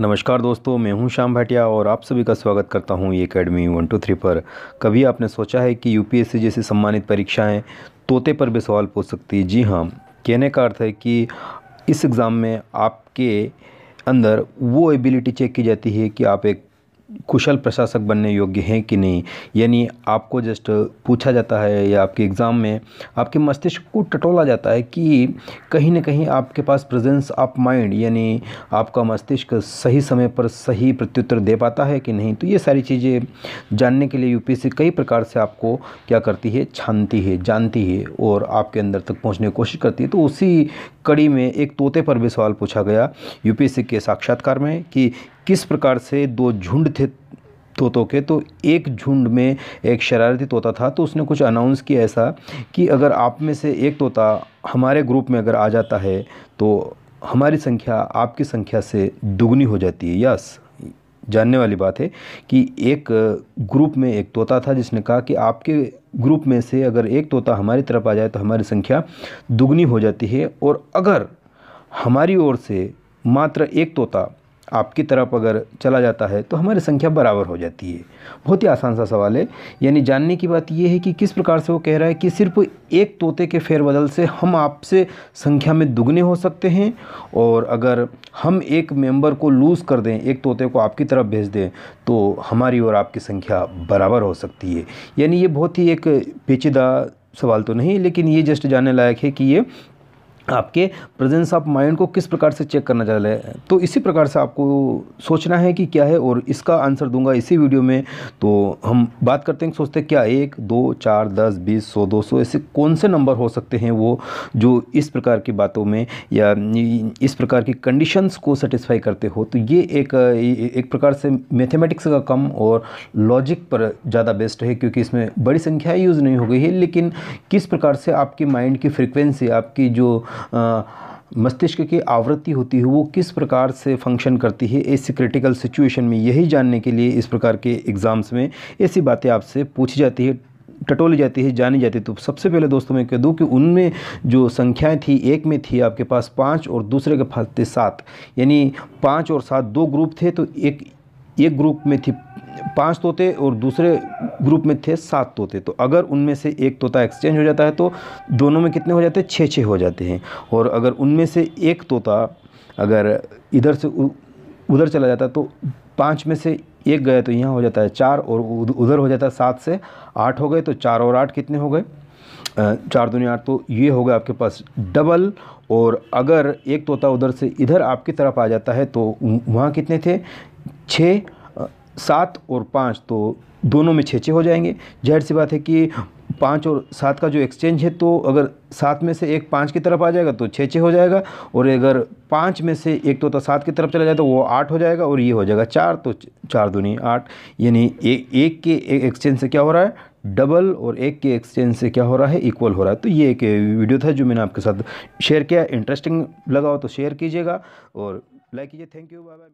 नमस्कार दोस्तों मैं हूं श्याम भाटिया और आप सभी का स्वागत करता हूं ये अकेडमी वन टू थ्री पर कभी आपने सोचा है कि यूपीएससी जैसी सम्मानित परीक्षाएं तोते पर भी सवाल पूछ सकती है जी हाँ कहने का अर्थ है कि इस एग्ज़ाम में आपके अंदर वो एबिलिटी चेक की जाती है कि आप एक कुशल प्रशासक बनने योग्य हैं कि नहीं यानी आपको जस्ट पूछा जाता है या आपके एग्ज़ाम में आपके मस्तिष्क को टटोला जाता है कि कहीं ना कहीं आपके पास प्रेजेंस ऑफ माइंड यानी आपका मस्तिष्क सही समय पर सही प्रत्युत्तर दे पाता है कि नहीं तो ये सारी चीज़ें जानने के लिए यूपीएससी कई प्रकार से आपको क्या करती है छानती है जानती है और आपके अंदर तक पहुँचने की कोशिश करती है तो उसी कड़ी में एक तोते पर भी सवाल पूछा गया यूपीएससी के साक्षात्कार में कि किस प्रकार से दो झुंड थे तोतों के तो एक झुंड में एक शरारती तोता था तो उसने कुछ अनाउंस किया ऐसा कि अगर आप में से एक तोता हमारे ग्रुप में अगर आ जाता है तो हमारी संख्या आपकी संख्या से दुगनी हो जाती है यस जानने वाली बात है कि एक ग्रुप में एक तोता था जिसने कहा कि आपके ग्रुप में से अगर एक तोता हमारी तरफ आ जाए तो हमारी संख्या दुगनी हो जाती है और अगर हमारी ओर से मात्र एक तोता आपकी तरफ अगर चला जाता है तो हमारी संख्या बराबर हो जाती है बहुत ही आसान सा सवाल है यानी जानने की बात यह है कि किस प्रकार से वो कह रहा है कि सिर्फ एक तोते के फेरबदल से हम आपसे संख्या में दुगने हो सकते हैं और अगर हम एक मेंबर को लूज़ कर दें एक तोते को आपकी तरफ भेज दें तो हमारी और आपकी संख्या बराबर हो सकती है यानी ये बहुत ही एक पेचीदा सवाल तो नहीं लेकिन ये जस्ट जानने लायक है कि ये आपके प्रेजेंस ऑफ माइंड को किस प्रकार से चेक करना चाह रहे हैं तो इसी प्रकार से आपको सोचना है कि क्या है और इसका आंसर दूंगा इसी वीडियो में तो हम बात करते हैं सोचते हैं क्या एक दो चार दस बीस सौ दो सौ ऐसे कौन से नंबर हो सकते हैं वो जो इस प्रकार की बातों में या इस प्रकार की कंडीशंस को सेटिस्फाई करते हो तो ये एक एक प्रकार से मैथेमेटिक्स का कम और लॉजिक पर ज़्यादा बेस्ट है क्योंकि इसमें बड़ी संख्या यूज़ नहीं हो गई है लेकिन किस प्रकार से आपके माइंड की फ्रिक्वेंसी आपकी जो मस्तिष्क की आवृत्ति होती है वो किस प्रकार से फंक्शन करती है ऐसी क्रिटिकल सिचुएशन में यही जानने के लिए इस प्रकार के एग्ज़ाम्स में ऐसी बातें आपसे पूछी जाती है टटोली जाती है जानी जाती है तो सबसे पहले दोस्तों मैं कह दूँ कि उनमें जो संख्याएं थी एक में थी आपके पास पाँच और दूसरे के पास थे सात यानी पाँच और सात दो ग्रुप थे तो एक एक ग्रुप में थी पाँच तोते और दूसरे ग्रुप में थे सात तोते तो अगर उनमें से एक तोता एक्सचेंज हो जाता है तो दोनों में कितने हो जाते हैं छः छः हो जाते हैं और अगर उनमें से एक तोता अगर इधर से उधर चला जाता तो पाँच में से एक गया तो यहाँ हो जाता है चार और उधर हो जाता है सात से आठ हो गए तो चार और आठ कितने हो गए चार दुनिया आठ तो ये हो गए आपके पास डबल और अगर एक तोता उधर से इधर आपकी तरफ आ जाता है तो वहाँ कितने थे छः सात और पाँच तो दोनों में छः छः हो जाएंगे जाहिर सी बात है कि पाँच और सात का जो एक्सचेंज है तो अगर सात में से एक पाँच की तरफ आ जाएगा तो छः छः हो जाएगा और अगर पाँच में से एक तो, तो सात की तरफ चला जाए तो वो आठ हो जाएगा और ये हो जाएगा चार तो चार दूनी आठ यानी एक के एक्सचेंज से क्या हो रहा है डबल और एक के एक्सचेंज से क्या हो रहा है इक्वल हो रहा है तो ये एक वीडियो था जो मैंने आपके साथ शेयर किया इंटरेस्टिंग लगा हो तो शेयर कीजिएगा और लाइक कीजिए थैंक यू बाय बाय